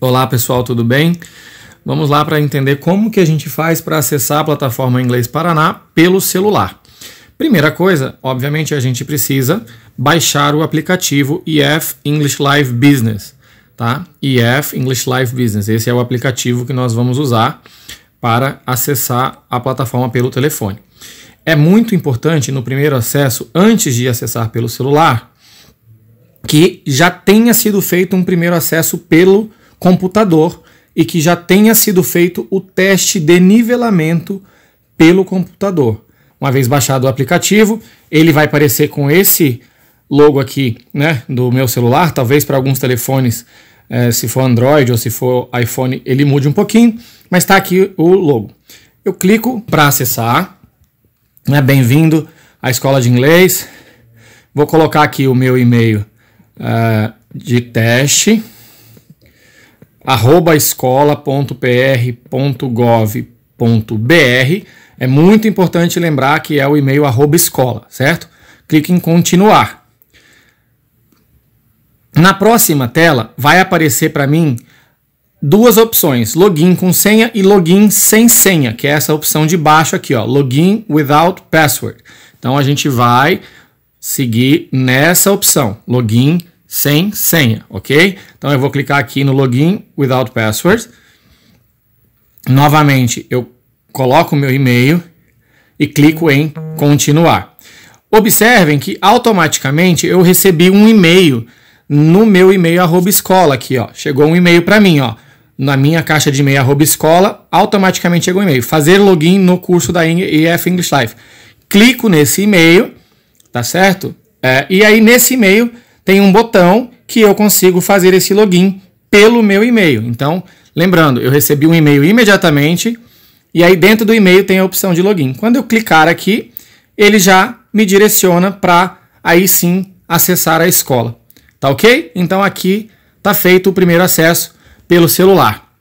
Olá pessoal, tudo bem? Vamos lá para entender como que a gente faz para acessar a plataforma Inglês Paraná pelo celular. Primeira coisa, obviamente a gente precisa baixar o aplicativo EF English Live Business, tá? EF English Live Business, esse é o aplicativo que nós vamos usar para acessar a plataforma pelo telefone. É muito importante no primeiro acesso, antes de acessar pelo celular, que já tenha sido feito um primeiro acesso pelo computador e que já tenha sido feito o teste de nivelamento pelo computador. Uma vez baixado o aplicativo, ele vai aparecer com esse logo aqui né, do meu celular, talvez para alguns telefones, eh, se for Android ou se for iPhone, ele mude um pouquinho, mas está aqui o logo. Eu clico para acessar, né, bem-vindo à escola de inglês, vou colocar aqui o meu e-mail uh, de teste, arroba escola.pr.gov.br. É muito importante lembrar que é o e-mail arroba escola, certo? Clique em continuar. Na próxima tela vai aparecer para mim duas opções, login com senha e login sem senha, que é essa opção de baixo aqui, ó, login without password. Então a gente vai seguir nessa opção, login sem senha, ok? Então eu vou clicar aqui no login without password. Novamente, eu coloco o meu e-mail e clico em continuar. Observem que automaticamente eu recebi um e-mail no meu e-mail arroba escola aqui, ó. Chegou um e-mail para mim, ó. Na minha caixa de e-mail arroba escola, automaticamente chegou um e-mail. Fazer login no curso da EF English Life. Clico nesse e-mail, tá certo? É, e aí nesse e-mail tem um botão que eu consigo fazer esse login pelo meu e-mail. Então, lembrando, eu recebi um e-mail imediatamente e aí dentro do e-mail tem a opção de login. Quando eu clicar aqui, ele já me direciona para aí sim acessar a escola. Tá ok? Então aqui está feito o primeiro acesso pelo celular.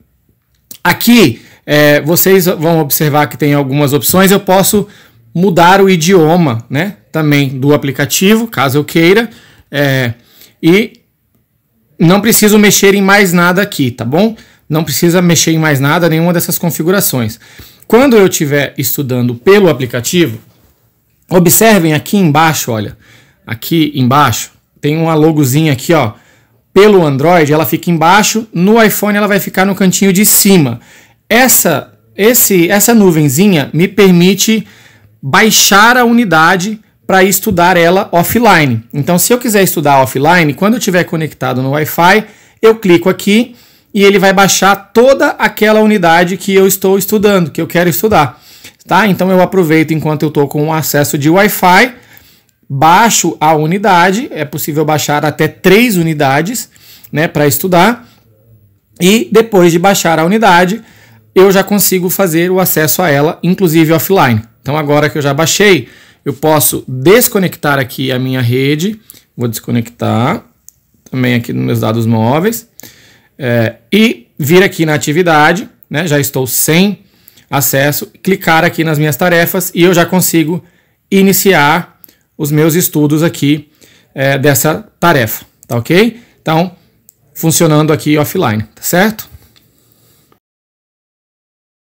Aqui é, vocês vão observar que tem algumas opções. Eu posso mudar o idioma né, também do aplicativo, caso eu queira. É, e não preciso mexer em mais nada aqui, tá bom? Não precisa mexer em mais nada, nenhuma dessas configurações. Quando eu estiver estudando pelo aplicativo, observem aqui embaixo, olha. Aqui embaixo tem uma logozinha aqui, ó. Pelo Android ela fica embaixo, no iPhone ela vai ficar no cantinho de cima. Essa esse essa nuvenzinha me permite baixar a unidade para estudar ela offline. Então, se eu quiser estudar offline, quando eu estiver conectado no Wi-Fi, eu clico aqui e ele vai baixar toda aquela unidade que eu estou estudando, que eu quero estudar. Tá? Então, eu aproveito enquanto eu estou com acesso de Wi-Fi, baixo a unidade, é possível baixar até três unidades né, para estudar, e depois de baixar a unidade, eu já consigo fazer o acesso a ela, inclusive offline. Então, agora que eu já baixei, eu posso desconectar aqui a minha rede. Vou desconectar também aqui nos meus dados móveis. É, e vir aqui na atividade, né, já estou sem acesso, clicar aqui nas minhas tarefas e eu já consigo iniciar os meus estudos aqui é, dessa tarefa, tá ok? Então, funcionando aqui offline, tá certo?